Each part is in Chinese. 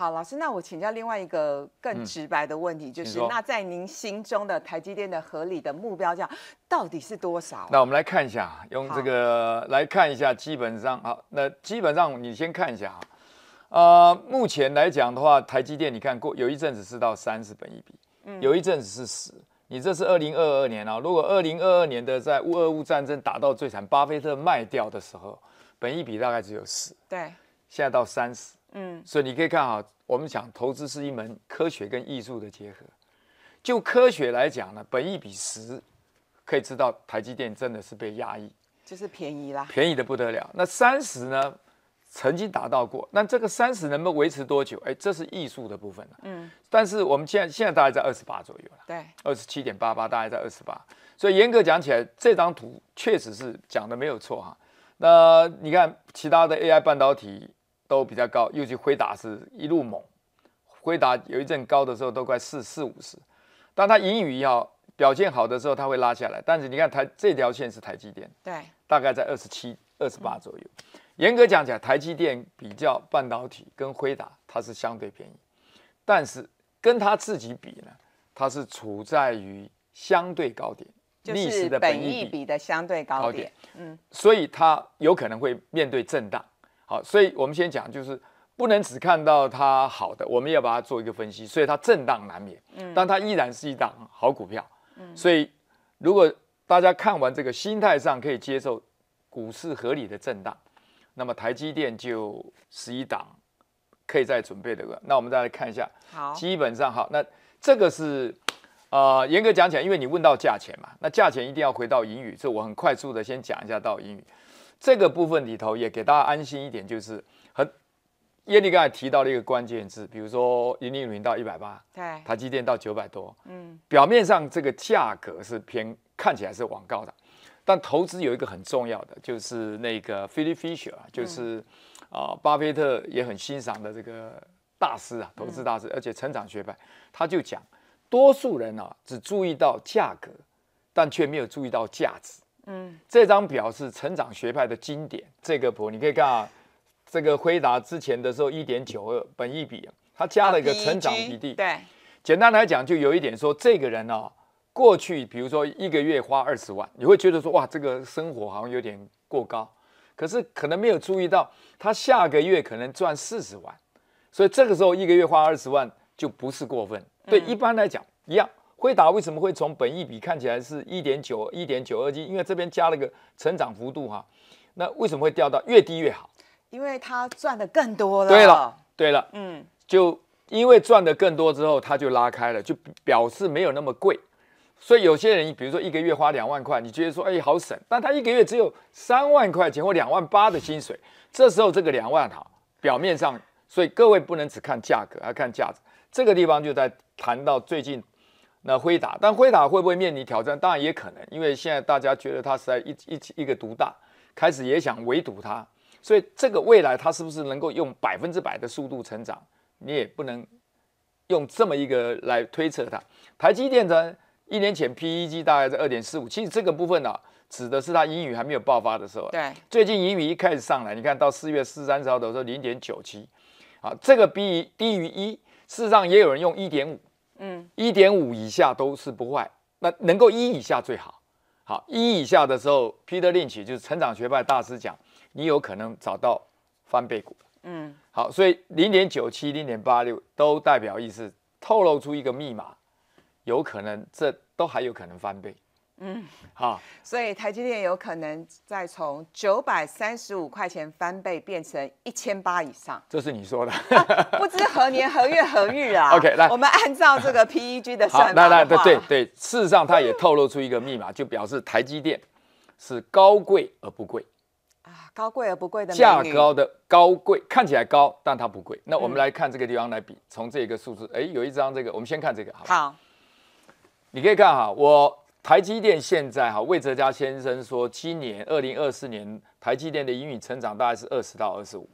好，老师，那我请教另外一个更直白的问题，就是那在您心中的台积电的合理的目标价到底是多少？那我们来看一下，用这个来看一下，基本上，好，那基本上你先看一下啊，呃，目前来讲的话，台积电，你看过有一阵子是到三十本一嗯，有一阵子是十，你这是二零二二年啊，如果二零二二年的在乌二乌战争打到最惨，巴菲特卖掉的时候，本一比大概只有十，对，现在到三十。嗯，所以你可以看啊，我们讲投资是一门科学跟艺术的结合。就科学来讲呢，本一比十，可以知道台积电真的是被压抑，就是便宜啦，便宜的不得了。那三十呢，曾经达到过，那这个三十能不能维持多久？哎，这是艺术的部分嗯，但是我们现在现在大概在二十八左右了，对，二十七点八八大概在二十八，所以严格讲起来，这张图确实是讲的没有错哈。那你看其他的 AI 半导体。都比较高，尤其辉达是一路猛，辉达有一阵高的时候都快四四五十，当他盈余要表现好的时候，他会拉下来。但是你看台这条线是台积电，对，大概在二十七、二十八左右。严格讲起来，台积电比较半导体跟辉达，它是相对便宜，但是跟它自己比呢，它是处在于相对高点，历史的本意比的相对高点，嗯，所以它有可能会面对震荡。好，所以我们先讲，就是不能只看到它好的，我们要把它做一个分析，所以它震荡难免，嗯，但它依然是一档好股票，所以如果大家看完这个，心态上可以接受股市合理的震荡，那么台积电就十一档可以再准备的，那我们再来看一下，好，基本上好，那这个是，呃，严格讲起来，因为你问到价钱嘛，那价钱一定要回到英语，这我很快速的先讲一下到英语。这个部分里头也给大家安心一点，就是很耶利刚才提到了一个关键字，比如说盈利水到一百八，对，台积电到九百多，嗯，表面上这个价格是偏看起来是往高的，但投资有一个很重要的，就是那个 p h i l i Fisher 啊，就是啊巴菲特也很欣赏的这个大师啊，投资大师，而且成长学派，他就讲，多数人啊只注意到价格，但却没有注意到价值。嗯，这张表是成长学派的经典。这个谱你可以看啊，这个回答之前的时候一点九二本一比，它加了一个成长比例。对，简单来讲，就有一点说，这个人呢，过去比如说一个月花二十万，你会觉得说哇，这个生活好像有点过高。可是可能没有注意到，他下个月可能赚四十万，所以这个时候一个月花二十万就不是过分。对，一般来讲一样。回打，为什么会从本意比看起来是一点九一点九二斤？因为这边加了个成长幅度哈。那为什么会掉到越低越好？因为它赚的更多了。对了，对了，嗯，就因为赚的更多之后，它就拉开了，就表示没有那么贵。所以有些人，比如说一个月花两万块，你觉得说哎好省，但他一个月只有三万块钱或两万八的薪水，这时候这个两万哈，表面上，所以各位不能只看价格，要看价值。这个地方就在谈到最近。那辉达，但辉达会不会面临挑战？当然也可能，因为现在大家觉得它是在一一一个独大，开始也想围堵它，所以这个未来它是不是能够用百分之百的速度成长，你也不能用这么一个来推测它。台积电呢，一年前 PEG 大概在二点四五，其实这个部分呢指的是它英语还没有爆发的时候。对，最近英语一开始上来，你看到四月四三十号的时候零点九七，啊，这个比低于一，事实上也有人用一点五。嗯，一点五以下都是不坏，那能够一以下最好。好，一以下的时候，p e e t r Lynch 就是成长学派大师讲，你有可能找到翻倍股。嗯，好，所以零点九七、零点八六都代表意思，透露出一个密码，有可能这都还有可能翻倍。嗯，好，所以台积电有可能再从九百三十五块钱翻倍变成一千八以上，这是你说的，不知何年何月何日啊？OK，来，我们按照这个 PEG 的算法，来来对对对，事实上它也透露出一个密码，就表示台积电是高贵而不贵啊，高贵而不贵的，价高的高贵，看起来高，但它不贵。那我们来看这个地方来比，从这个数字，哎，有一张这个，我们先看这个，好，好，你可以看哈，我。台积电现在哈，魏哲家先生说，今年二零二四年台积电的盈余成长大概是二十到二十五。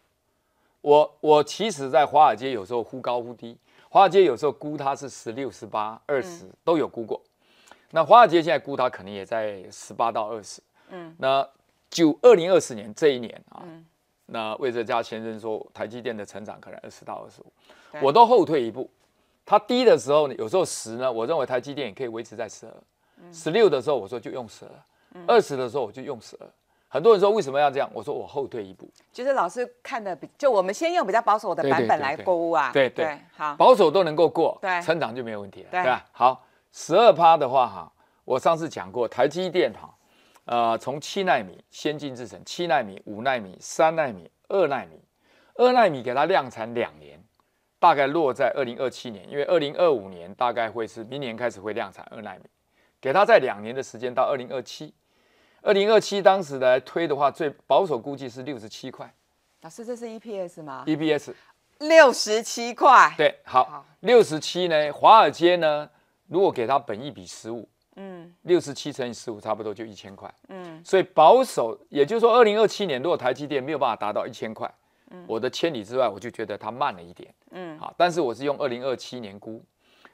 我我其实，在华尔街有时候忽高忽低，华尔街有时候估它是十六、十八、二十都有估过。那华尔街现在估它可能也在十八到二十。嗯，那就二零二四年这一年啊，那魏哲家先生说台积电的成长可能二十到二十五，我都后退一步。它低的时候呢，有时候十呢，我认为台积电也可以维持在十二。十六的时候，我说就用十二；二十的时候，我就用十二。很多人说为什么要这样？我说我后退一步，就是老师看的比就我们先用比较保守的版本来物啊。对对，好，保守都能够过，对，成长就没有问题了，对吧？好，十二趴的话哈，我上次讲过台积电哈，呃，从七纳米先进制程，七纳米、五纳米、三纳米、二纳米，二纳米给它量产两年，大概落在二零二七年，因为二零二五年大概会是明年开始会量产二纳米。给他在两年的时间到二零二七，二零二七当时来推的话，最保守估计是六十七块。老师，这是 EPS 吗？EPS 六十七块。对，好，六十七呢，华尔街呢，如果给他本一笔十五，嗯，六十七乘以十五，差不多就一千块。嗯，所以保守，也就是说二零二七年如果台积电没有办法达到一千块，嗯，我的千里之外，我就觉得它慢了一点。嗯，好，但是我是用二零二七年估。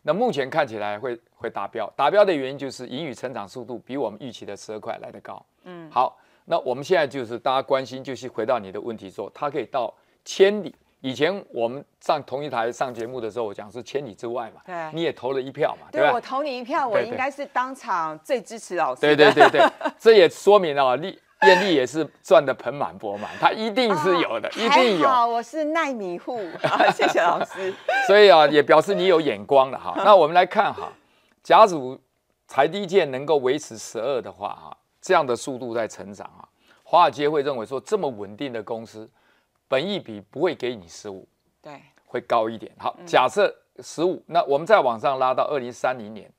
那目前看起来会会达标，达标的原因就是盈余成长速度比我们预期的十二块来得高。嗯，好，那我们现在就是大家关心，就是回到你的问题说，他可以到千里。以前我们上同一台上节目的时候，我讲是千里之外嘛，对你也投了一票嘛，对我投你一票，我应该是当场最支持老师。对对对对，这也说明了你。艳丽也是赚的盆满钵满，他一定是有的，一定有。我是耐米户，谢谢老师。所以啊，也表示你有眼光了哈。那我们来看哈，甲组财低件能够维持十二的话哈，这样的速度在成长啊，华尔街会认为说这么稳定的公司，本益比不会给你十五，对，会高一点。好，假设十五，那我们再往上拉到二零三零年。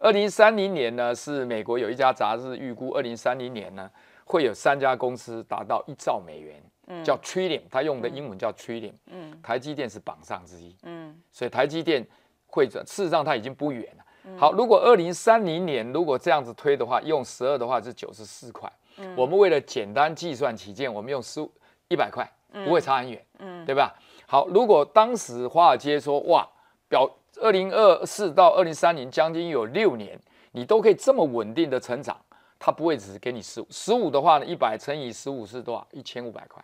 二零三零年呢，是美国有一家杂志预估二零三零年呢。会有三家公司达到一兆美元，叫 t r i l l i n g 他用的英文叫 t r i l l i n g 嗯，台积电是榜上之一。嗯，所以台积电会转，事实上它已经不远了。好，如果二零三零年如果这样子推的话，用十二的话是九十四块。嗯，我们为了简单计算起见，我们用十一百块，不会差很远。嗯，对吧？好，如果当时华尔街说哇，表二零二四到二零三零将近有六年，你都可以这么稳定的成长。它不会只是给你十五十五的话呢，一百乘以十五是多少？一千五百块。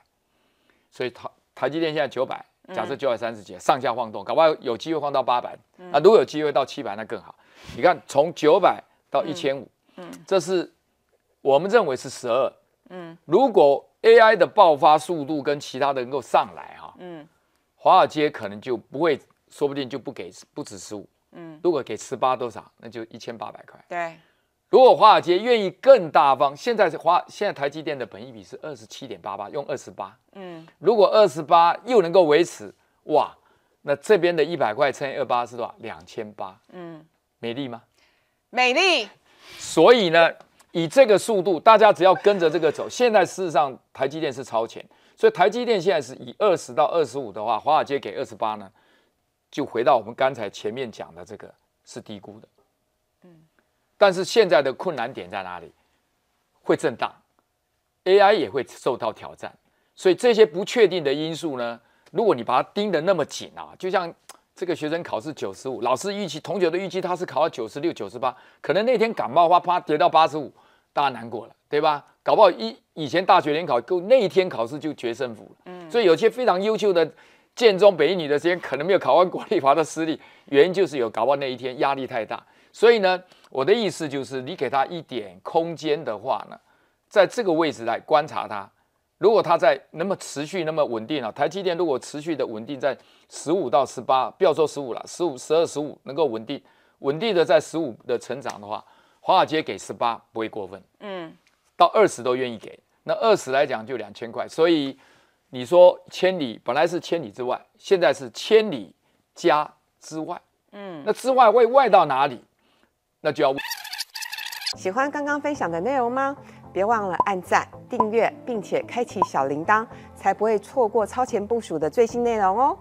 所以台台积电现在九百，假设九百三十几上下晃动，搞不好有机会晃到八百。那如果有机会到七百，那更好。你看从九百到一千五，嗯，这是我们认为是十二。嗯，如果 AI 的爆发速度跟其他的能够上来哈，嗯，华尔街可能就不会，说不定就不给不止十五。嗯，如果给十八多少，那就一千八百块。对。如果华尔街愿意更大方，现在是华，现在台积电的本益比是二十七点八八，用二十八，嗯，如果二十八又能够维持，哇，那这边的一百块乘以二八是多少？两千八，嗯，美丽吗？美丽。所以呢，以这个速度，大家只要跟着这个走，现在事实上台积电是超前，所以台积电现在是以二十到二十五的话，华尔街给二十八呢，就回到我们刚才前面讲的这个是低估的。但是现在的困难点在哪里？会震荡，AI 也会受到挑战，所以这些不确定的因素呢，如果你把它盯得那么紧啊，就像这个学生考试九十五，老师预期同学的预期他是考到九十六、九十八，可能那天感冒的话，啪跌到八十五，大家难过了，对吧？搞不好以以前大学联考够那一天考试就决胜负了，嗯，所以有些非常优秀的。建中北一女的时间可能没有考完国立华的私立，原因就是有搞完那一天压力太大。所以呢，我的意思就是，你给他一点空间的话呢，在这个位置来观察他。如果他在那么持续那么稳定了，台积电如果持续的稳定在十五到十八，不要说十五了，十五十二十五能够稳定稳定的在十五的成长的话，华尔街给十八不会过分。嗯，到二十都愿意给。那二十来讲就两千块，所以。你说千里本来是千里之外，现在是千里家之外。嗯，那之外会外到哪里？那就要问。喜欢刚刚分享的内容吗？别忘了按赞、订阅，并且开启小铃铛，才不会错过超前部署的最新内容哦。